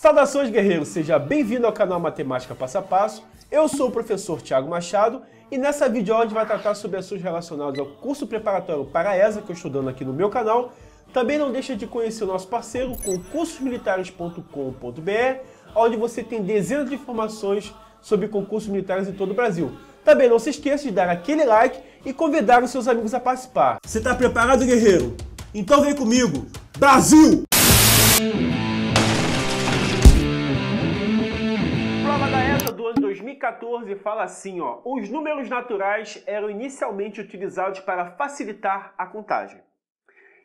Saudações, guerreiros! Seja bem-vindo ao canal Matemática Passo a Passo. Eu sou o professor Tiago Machado e nessa vídeo a gente vai tratar sobre assuntos relacionados ao curso preparatório para a ESA que eu estou dando aqui no meu canal. Também não deixa de conhecer o nosso parceiro concursosmilitares.com.br, onde você tem dezenas de informações sobre concursos militares em todo o Brasil. Também não se esqueça de dar aquele like e convidar os seus amigos a participar. Você está preparado, guerreiro? Então vem comigo! Brasil! ano de 2014 fala assim, ó, os números naturais eram inicialmente utilizados para facilitar a contagem.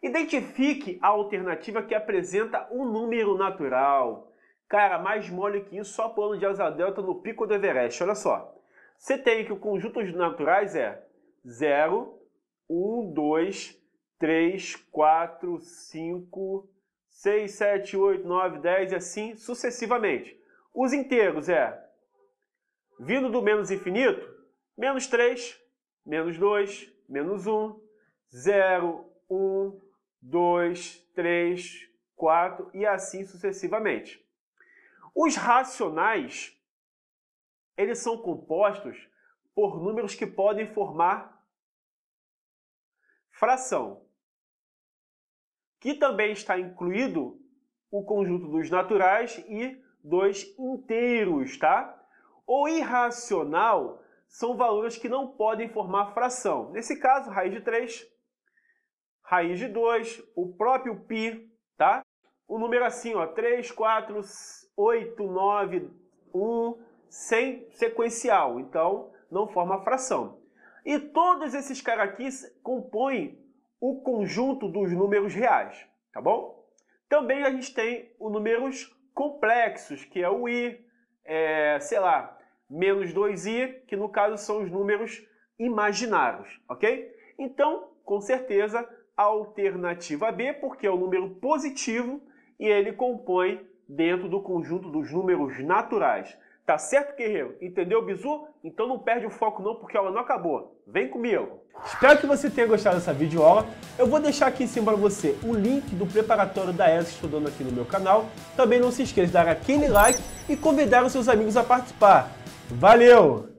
Identifique a alternativa que apresenta um número natural. Cara, mais mole que isso, só plano de asa delta no pico do Everest. Olha só. Você tem que o conjunto dos naturais é 0, 1, 2, 3, 4, 5, 6, 7, 8, 9, 10 e assim sucessivamente. Os inteiros é Vindo do menos infinito, menos 3, menos 2, menos 1, 0, 1, 2, 3, 4 e assim sucessivamente. Os racionais, eles são compostos por números que podem formar fração, que também está incluído o conjunto dos naturais e dos inteiros, tá? ou irracional são valores que não podem formar fração. Nesse caso, raiz de 3, raiz de 2, o próprio π, tá? O número assim, ó, 3, 4, 8, 9, 1, sem sequencial. Então, não forma fração. E todos esses caras aqui compõem o conjunto dos números reais, tá bom? Também a gente tem os números complexos, que é o i, é, sei lá, menos 2i, que no caso são os números imaginários, ok? Então, com certeza, a alternativa B, porque é o um número positivo e ele compõe dentro do conjunto dos números naturais. Tá certo, guerreiro? Entendeu, Bizu? Então não perde o foco não, porque a aula não acabou. Vem comigo! Espero que você tenha gostado dessa videoaula. Eu vou deixar aqui em cima para você o link do preparatório da ESA estudando aqui no meu canal. Também não se esqueça de dar aquele like e convidar os seus amigos a participar. Valeu!